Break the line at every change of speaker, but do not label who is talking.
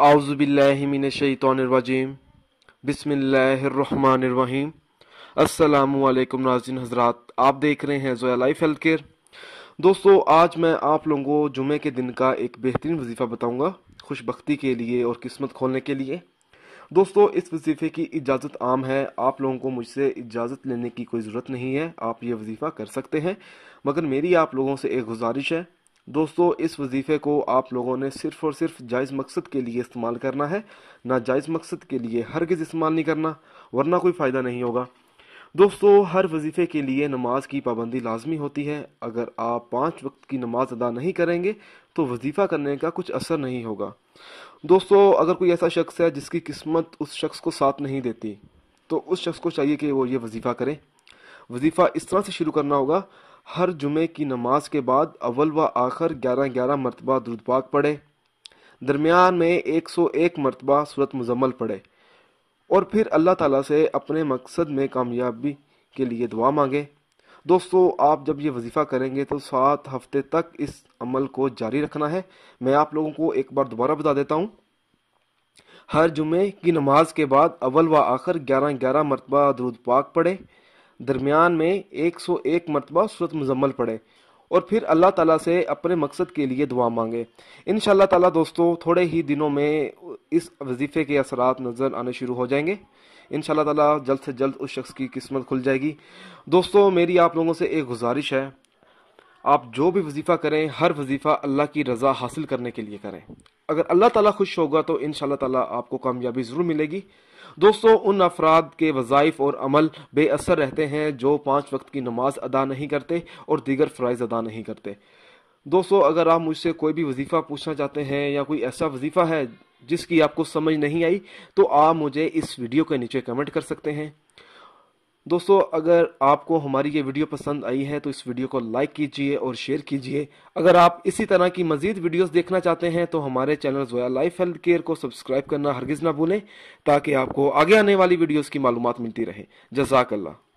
اعوذ باللہ من الشیطان الرجیم بسم اللہ الرحمن الرحیم السلام علیکم ناظرین حضرات آپ دیکھ رہے ہیں زویا لائف ہیلتھ کیئر دوستو آج میں آپ لوگوں کو جمعے کے دن کا ایک بہترین وظیفہ بتاؤں گا خوش بختی کے لیے اور قسمت کھولنے کے لیے دوستو اس وظیفے کی اجازت عام ہے آپ لوگوں کو مجھ سے اجازت لینے کی کوئی ضرورت نہیں ہے آپ یہ وظیفہ کر سکتے ہیں مگر میری آپ لوگوں سے ایک گزارش ہے دوستو اس وظیفے کو آپ لوگوں نے صرف اور صرف جائز مقصد کے لیے استعمال کرنا ہے نہ جائز مقصد کے لیے ہرگز استعمال نہیں کرنا ورنہ کوئی فائدہ نہیں ہوگا دوستو ہر وظیفے کے لیے نماز کی پابندی لازمی ہوتی ہے اگر آپ پانچ وقت کی نماز ادا نہیں کریں گے تو وظیفہ کرنے کا کچھ اثر نہیں ہوگا دوستو اگر کوئی ایسا شخص ہے جس کی قسمت اس شخص کو ساتھ نہیں دیتی تو اس شخص کو چاہیے کہ وہ یہ وظیفہ کریں وظیفہ اس طرح سے شروع کرنا ہوگا ہر جمعے کی نماز کے بعد اول و آخر گیارہ گیارہ مرتبہ درود پاک پڑھے درمیان میں ایک سو ایک مرتبہ صورت مزمل پڑھے اور پھر اللہ تعالیٰ سے اپنے مقصد میں کامیابی کے لیے دعا مانگے دوستو آپ جب یہ وظیفہ کریں گے تو سات ہفتے تک اس عمل کو جاری رکھنا ہے میں آپ لوگوں کو ایک بار دوبارہ بتا دیتا ہوں ہر جمعے کی نماز کے بعد اول و آخر گیارہ گیارہ مرتبہ درود پاک پڑھے درمیان میں ایک سو ایک مرتبہ صورت مزمل پڑھیں اور پھر اللہ تعالیٰ سے اپنے مقصد کے لیے دعا مانگے ان شاء اللہ دوستوں تھوڑے ہی دنوں میں اس وظیفے کے اثرات نظر آنے شروع ہو جائیں گے ان شاء اللہ تعالیٰ جلد سے جلد اس شخص کی قسمت کھل جائے گی دوستوں میری آپ لوگوں سے ایک گزارش ہے آپ جو بھی وظیفہ کریں ہر وظیفہ اللہ کی رضا حاصل کرنے کے لیے کریں اگر اللہ تعالیٰ خوش ہوگا تو ان شاء اللہ تعالیٰ آپ کو کامیابی ضرور ملے گی دوستو ان افراد کے وظائف اور عمل بے اثر رہتے ہیں جو پانچ وقت کی نماز ادا نہیں کرتے اور دیگر فرائض ادا نہیں کرتے دوستو اگر آپ مجھ سے کوئی بھی وظیفہ پوچھنا چاہتے ہیں یا کوئی ایسا وظیفہ ہے جس کی آپ کو سمجھ نہیں آئی تو آپ مجھے اس ویڈیو کے نیچے کمنٹ کر سکتے ہیں دوستو اگر آپ کو ہماری یہ ویڈیو پسند آئی ہے تو اس ویڈیو کو لائک کیجئے اور شیئر کیجئے اگر آپ اسی طرح کی مزید ویڈیوز دیکھنا چاہتے ہیں تو ہمارے channel Zoya life health care کو سبسکرائب کرنا ہرگز نہ بھولیں تاکہ آپ کو آگے آنے والی ویڈیوز کی معلومات ملتی رہے جزاک اللہ